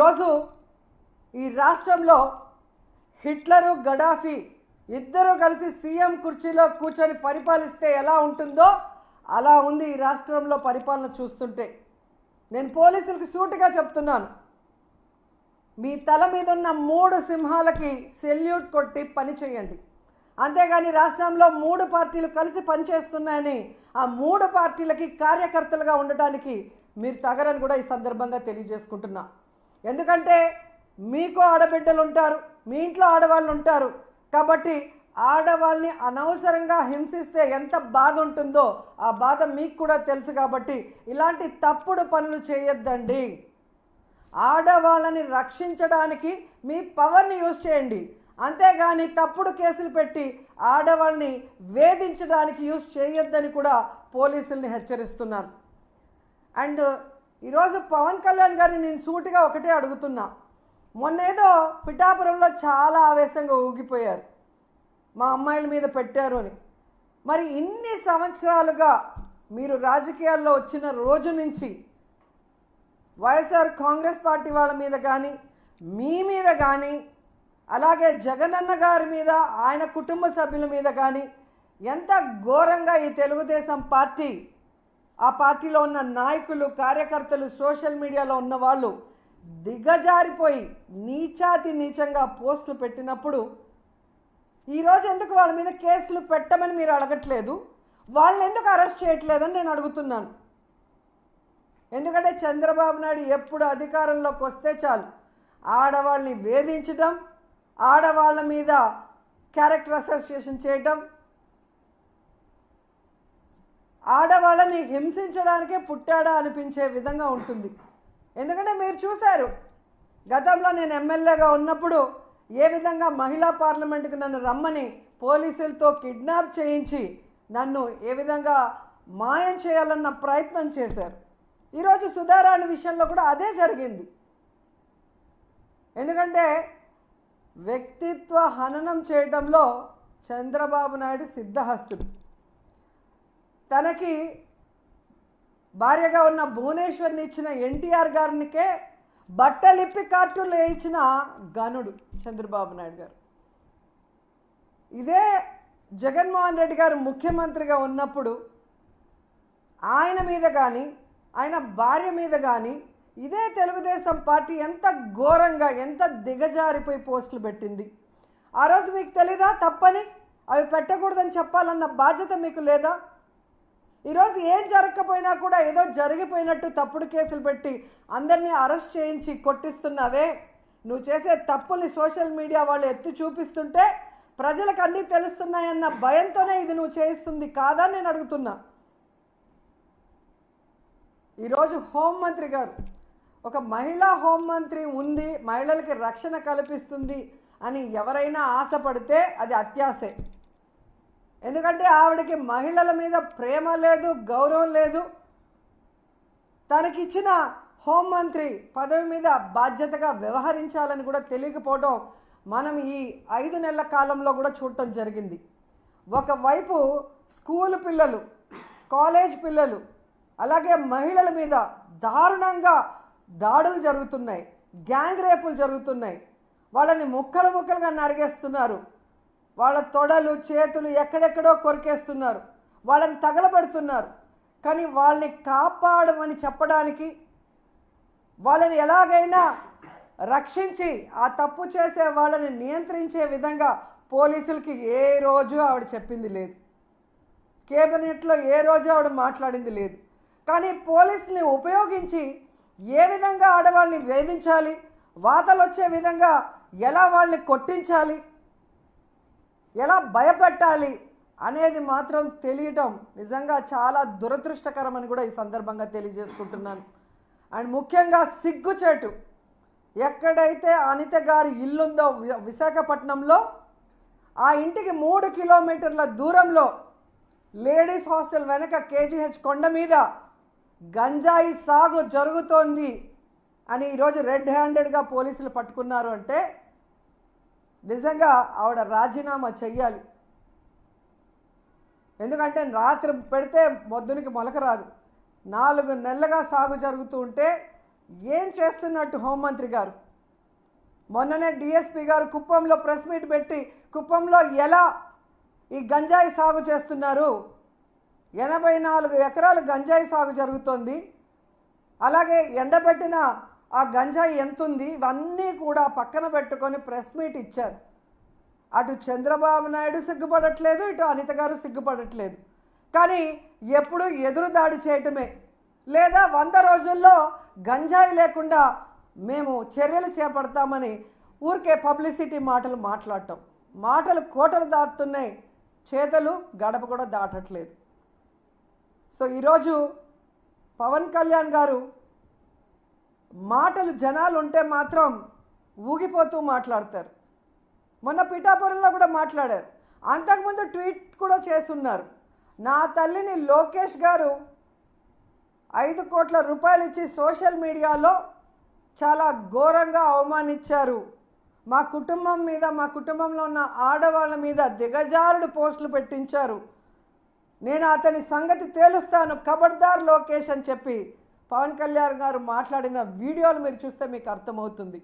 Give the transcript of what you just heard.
ఈరోజు ఈ రాష్ట్రంలో హిట్లరు గడాఫీ ఇద్దరూ కలిసి సీఎం కుర్చీలో కూర్చొని పరిపాలిస్తే ఎలా ఉంటుందో అలా ఉంది ఈ రాష్ట్రంలో పరిపాలన చూస్తుంటే నేను పోలీసులకు సూటిగా చెప్తున్నాను మీ తల మీద ఉన్న మూడు సింహాలకి సెల్యూట్ కొట్టి పని చేయండి అంతేగాని రాష్ట్రంలో మూడు పార్టీలు కలిసి పనిచేస్తున్నాయని ఆ మూడు పార్టీలకి కార్యకర్తలుగా ఉండటానికి మీరు తగరని కూడా ఈ సందర్భంగా తెలియజేసుకుంటున్నా ఎందుకంటే మీకు ఆడబిడ్డలు ఉంటారు మీ ఇంట్లో ఆడవాళ్ళు ఉంటారు కాబట్టి ఆడవాళ్ళని అనవసరంగా హింసిస్తే ఎంత బాధ ఉంటుందో ఆ బాధ మీకు కూడా తెలుసు కాబట్టి ఇలాంటి తప్పుడు పనులు చేయొద్దండి ఆడవాళ్ళని రక్షించడానికి మీ పవర్ని యూజ్ చేయండి అంతేగాని తప్పుడు కేసులు పెట్టి ఆడవాళ్ళని వేధించడానికి యూజ్ చేయొద్దని కూడా పోలీసుల్ని హెచ్చరిస్తున్నారు అండ్ ఈరోజు పవన్ కళ్యాణ్ గారిని నేను సూటిగా ఒకటే అడుగుతున్నా మొన్నేదో పిఠాపురంలో చాలా ఆవేశంగా ఊగిపోయారు మా అమ్మాయిల మీద పెట్టారు అని మరి ఇన్ని సంవత్సరాలుగా మీరు రాజకీయాల్లో వచ్చిన రోజు నుంచి వైఎస్ఆర్ కాంగ్రెస్ పార్టీ వాళ్ళ మీద కానీ మీ మీద కానీ అలాగే జగనన్న గారి మీద ఆయన కుటుంబ సభ్యుల మీద కానీ ఎంత ఘోరంగా ఈ తెలుగుదేశం పార్టీ ఆ పార్టీలో ఉన్న నాయకులు కార్యకర్తలు సోషల్ మీడియాలో ఉన్న వాళ్ళు దిగజారిపోయి నీచాతి నీచంగా పోస్టులు పెట్టినప్పుడు ఈరోజు ఎందుకు వాళ్ళ మీద కేసులు పెట్టమని మీరు అడగట్లేదు వాళ్ళని ఎందుకు అరెస్ట్ చేయట్లేదని నేను అడుగుతున్నాను ఎందుకంటే చంద్రబాబు నాయుడు ఎప్పుడు అధికారంలోకి వస్తే చాలు ఆడవాళ్ళని వేధించడం ఆడవాళ్ళ మీద క్యారెక్టర్ అసోసియేషన్ చేయడం ఆడవాళ్ళని హింసించడానికే పుట్టాడా అనిపించే విధంగా ఉంటుంది ఎందుకంటే మీరు చూశారు గతంలో నేను ఎమ్మెల్యేగా ఉన్నప్పుడు ఏ విధంగా మహిళా పార్లమెంట్కి నన్ను రమ్మని పోలీసులతో కిడ్నాప్ చేయించి నన్ను ఏ విధంగా మాయం చేయాలన్న ప్రయత్నం చేశారు ఈరోజు సుధారాణి విషయంలో కూడా అదే జరిగింది ఎందుకంటే వ్యక్తిత్వ హననం చేయడంలో చంద్రబాబు నాయుడు సిద్ధహస్తుడు తనకి భార్యగా ఉన్న భువనేశ్వర్ని ఇచ్చిన ఎన్టీఆర్ గారినికే బట్టలిప్పి కార్టూన్లు వేయించిన గనుడు చంద్రబాబు నాయుడు గారు ఇదే జగన్మోహన్ రెడ్డి గారు ముఖ్యమంత్రిగా ఉన్నప్పుడు ఆయన మీద కానీ ఆయన భార్య మీద కానీ ఇదే తెలుగుదేశం పార్టీ ఎంత ఘోరంగా ఎంత దిగజారిపోయి పోస్టులు పెట్టింది ఆ రోజు మీకు తెలీదా తప్పని అవి పెట్టకూడదని చెప్పాలన్న బాధ్యత మీకు లేదా ఈరోజు ఏం జరగకపోయినా కూడా ఏదో జరిగిపోయినట్టు తప్పుడు కేసులు పెట్టి అందరినీ అరెస్ట్ చేయించి కొట్టిస్తున్నావే నువ్వు చేసే తప్పుల్ని సోషల్ మీడియా వాళ్ళు ఎత్తి చూపిస్తుంటే ప్రజలకు అన్నీ తెలుస్తున్నాయన్న భయంతోనే ఇది నువ్వు చేయిస్తుంది కాదా నేను అడుగుతున్నా ఈరోజు హోంమంత్రి గారు ఒక మహిళా హోంమంత్రి ఉంది మహిళలకి రక్షణ కల్పిస్తుంది అని ఎవరైనా ఆశపడితే అది అత్యాశే ఎందుకంటే ఆవిడకి మహిళల మీద ప్రేమ లేదు గౌరవం లేదు తనకిచ్చిన హోంమంత్రి పదవి మీద బాధ్యతగా వ్యవహరించాలని కూడా తెలియకపోవడం మనం ఈ ఐదు నెలల కాలంలో కూడా చూడటం జరిగింది ఒకవైపు స్కూల్ పిల్లలు కాలేజ్ పిల్లలు అలాగే మహిళల మీద దారుణంగా దాడులు జరుగుతున్నాయి గ్యాంగ్ రేపులు జరుగుతున్నాయి వాళ్ళని ముక్కలు ముక్కలుగా నరిగేస్తున్నారు వాళ్ళ తొడలు చేతులు ఎక్కడెక్కడో కొరికేస్తున్నారు వాళ్ళని తగలబెడుతున్నారు కానీ వాళ్ళని కాపాడమని చెప్పడానికి వాళ్ళని ఎలాగైనా రక్షించి ఆ తప్పు చేసే వాళ్ళని నియంత్రించే విధంగా పోలీసులకి ఏ రోజు ఆవిడ చెప్పింది లేదు కేబినెట్లో ఏ రోజు ఆవిడ మాట్లాడింది లేదు కానీ పోలీసుని ఉపయోగించి ఏ విధంగా ఆడవాళ్ళని వేధించాలి వాతలు వచ్చే విధంగా ఎలా వాళ్ళని కొట్టించాలి ఎలా భయపెట్టాలి అనేది మాత్రం తెలియటం నిజంగా చాలా దురదృష్టకరమని కూడా ఈ సందర్భంగా తెలియజేసుకుంటున్నాను అండ్ ముఖ్యంగా సిగ్గుచేటు ఎక్కడైతే అనిత గారి ఇల్లుందో విశాఖపట్నంలో ఆ ఇంటికి మూడు కిలోమీటర్ల దూరంలో లేడీస్ హాస్టల్ వెనక కేజీహెచ్ కొండ మీద గంజాయి సాగు జరుగుతోంది అని ఈరోజు రెడ్ హ్యాండెడ్గా పోలీసులు పట్టుకున్నారు అంటే నిజంగా ఆవిడ రాజీనామా చెయ్యాలి ఎందుకంటే రాత్రి పెడితే మొద్దునికి మొలక రాదు నాలుగు నెలలుగా సాగు జరుగుతూ ఉంటే ఏం చేస్తున్నట్టు హోంమంత్రి గారు మొన్ననే డిఎస్పి గారు కుప్పంలో ప్రెస్ మీట్ పెట్టి కుప్పంలో ఎలా ఈ గంజాయి సాగు చేస్తున్నారు ఎనభై నాలుగు ఎకరాలు గంజాయి సాగు జరుగుతోంది అలాగే ఎండబెట్టిన ఆ గంజాయి ఉంది ఇవన్నీ కూడా పక్కన పెట్టుకొని ప్రెస్ మీట్ ఇచ్చారు అటు చంద్రబాబు నాయుడు సిగ్గుపడట్లేదు ఇటు అనిత గారు సిగ్గుపడట్లేదు కానీ ఎప్పుడు ఎదురు దాడి చేయటమే లేదా వంద రోజుల్లో గంజాయి లేకుండా మేము చర్యలు చేపడతామని ఊరికే పబ్లిసిటీ మాటలు మాట్లాడటం మాటలు కోటలు దాటుతున్నాయి చేతలు గడప కూడా దాటట్లేదు సో ఈరోజు పవన్ కళ్యాణ్ గారు మాటలు జనాలు ఉంటే మాత్రం ఊగిపోతూ మాట్లాడతారు మొన్న పిఠాపురంలో కూడా మాట్లాడారు అంతకుముందు ట్వీట్ కూడా చేస్తున్నారు నా తల్లిని లోకేష్ గారు ఐదు కోట్ల రూపాయలు ఇచ్చి సోషల్ మీడియాలో చాలా ఘోరంగా అవమానించారు మా కుటుంబం మీద మా కుటుంబంలో ఉన్న ఆడవాళ్ళ మీద దిగజారుడు పోస్టులు పెట్టించారు నేను అతని సంగతి తేలుస్తాను కబడ్దార్ లోకేష్ అని చెప్పి పవన్ కళ్యాణ్ గారు మాట్లాడిన వీడియోలు మీరు చూస్తే మీకు అర్థమవుతుంది